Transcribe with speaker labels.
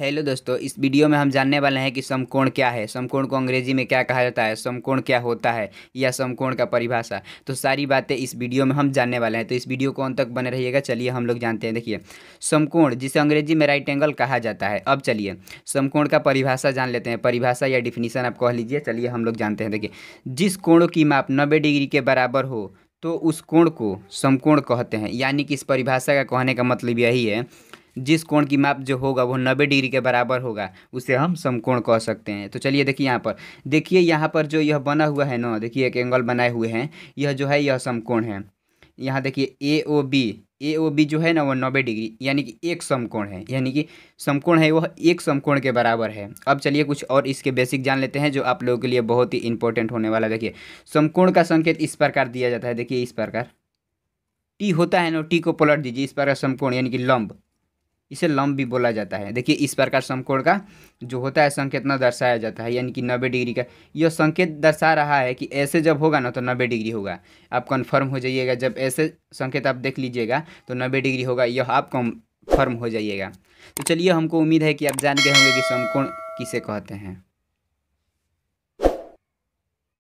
Speaker 1: hello दोस्तों इस video में हम जानने वाले हैं कि समकोण क्या है समकोण को अंग्रेजी में क्या कहा जाता है समकोण क्या होता है या समकोण का परिभाषा तो सारी बातें इस वीडियो में हम जानने वाले हैं तो इस वीडियो को अंत तक बने रहिएगा चलिए हम लोग जानते हैं देखिए समकोण जिसे अंग्रेजी में राइट एंगल कहा जाता है अब चलिए समकोण का परिभाषा जान लेते हैं परिभाषा या डिफिनीसन आप कह लीजिए चलिए हम लोग जानते हैं देखिए जिस कोण की माप नब्बे डिग्री के बराबर हो तो उस कोण को समकोण कहते हैं यानी कि इस परिभाषा का कहने का मतलब यही है जिस कोण की माप जो होगा वो नब्बे डिग्री के बराबर होगा उसे हम समकोण कह सकते हैं तो चलिए देखिए यहाँ पर देखिए यहाँ पर जो यह बना हुआ है ना देखिए एक एंगल बनाए हुए हैं यह जो है यह समकोण है यहाँ देखिए ए ओ बी ए ओ बी जो है ना वो नब्बे डिग्री यानी कि एक समकोण है यानी कि समकोण है वह एक समकोण के बराबर है अब चलिए कुछ और इसके बेसिक जान लेते हैं जो आप लोगों के लिए बहुत ही इंपॉर्टेंट होने वाला देखिए समकोण का संकेत इस प्रकार दिया जाता है देखिए इस प्रकार टी होता है ना टी को पलट दीजिए इस प्रकार समकोण यानी कि लंब इसे लम्ब भी बोला जाता है देखिए इस प्रकार समकोण का जो होता है संकेत ना दर्शाया जाता है यानी कि नब्बे डिग्री का यह संकेत दर्शा रहा है कि ऐसे जब होगा ना तो नब्बे डिग्री होगा आप कन्फर्म हो जाइएगा जब ऐसे संकेत आप देख लीजिएगा तो नब्बे डिग्री होगा यह आप कन्फर्म हो जाइएगा तो चलिए हमको उम्मीद है कि आप जान गए होंगे कि समकोण किसे कहते हैं